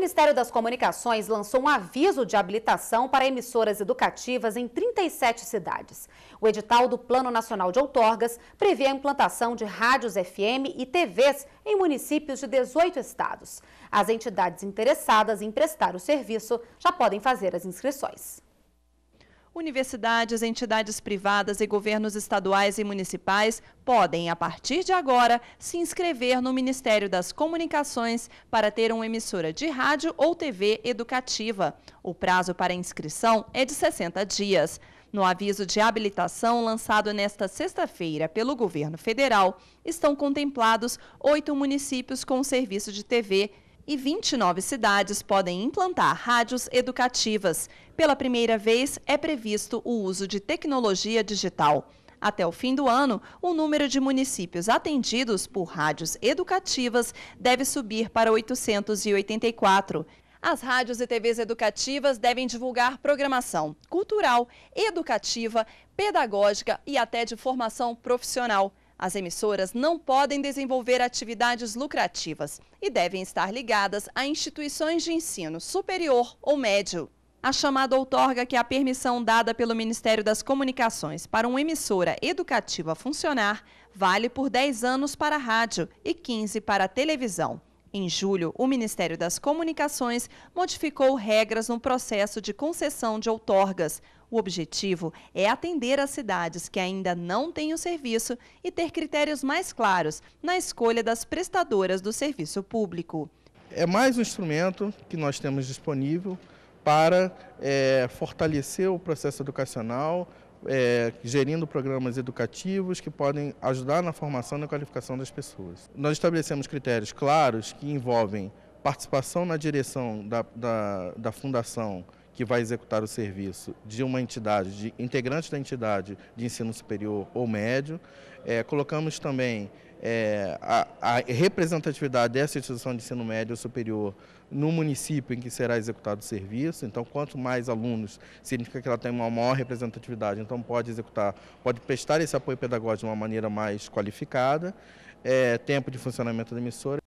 Ministério das Comunicações lançou um aviso de habilitação para emissoras educativas em 37 cidades. O edital do Plano Nacional de Outorgas prevê a implantação de rádios FM e TVs em municípios de 18 estados. As entidades interessadas em prestar o serviço já podem fazer as inscrições. Universidades, entidades privadas e governos estaduais e municipais podem, a partir de agora, se inscrever no Ministério das Comunicações para ter uma emissora de rádio ou TV educativa. O prazo para inscrição é de 60 dias. No aviso de habilitação lançado nesta sexta-feira pelo governo federal, estão contemplados oito municípios com serviço de TV e 29 cidades podem implantar rádios educativas. Pela primeira vez, é previsto o uso de tecnologia digital. Até o fim do ano, o número de municípios atendidos por rádios educativas deve subir para 884. As rádios e TVs educativas devem divulgar programação cultural, educativa, pedagógica e até de formação profissional. As emissoras não podem desenvolver atividades lucrativas e devem estar ligadas a instituições de ensino superior ou médio. A chamada outorga, que é a permissão dada pelo Ministério das Comunicações para uma emissora educativa funcionar, vale por 10 anos para a rádio e 15 para a televisão. Em julho, o Ministério das Comunicações modificou regras no processo de concessão de outorgas. O objetivo é atender as cidades que ainda não têm o serviço e ter critérios mais claros na escolha das prestadoras do serviço público. É mais um instrumento que nós temos disponível para é, fortalecer o processo educacional, é, gerindo programas educativos que podem ajudar na formação e na qualificação das pessoas. Nós estabelecemos critérios claros que envolvem participação na direção da, da, da fundação que vai executar o serviço de uma entidade, de integrantes da entidade de ensino superior ou médio. É, colocamos também é, a, a, representatividade dessa instituição de ensino médio superior no município em que será executado o serviço. Então, quanto mais alunos, significa que ela tem uma maior representatividade, então pode executar, pode prestar esse apoio pedagógico de uma maneira mais qualificada. É, tempo de funcionamento da emissora.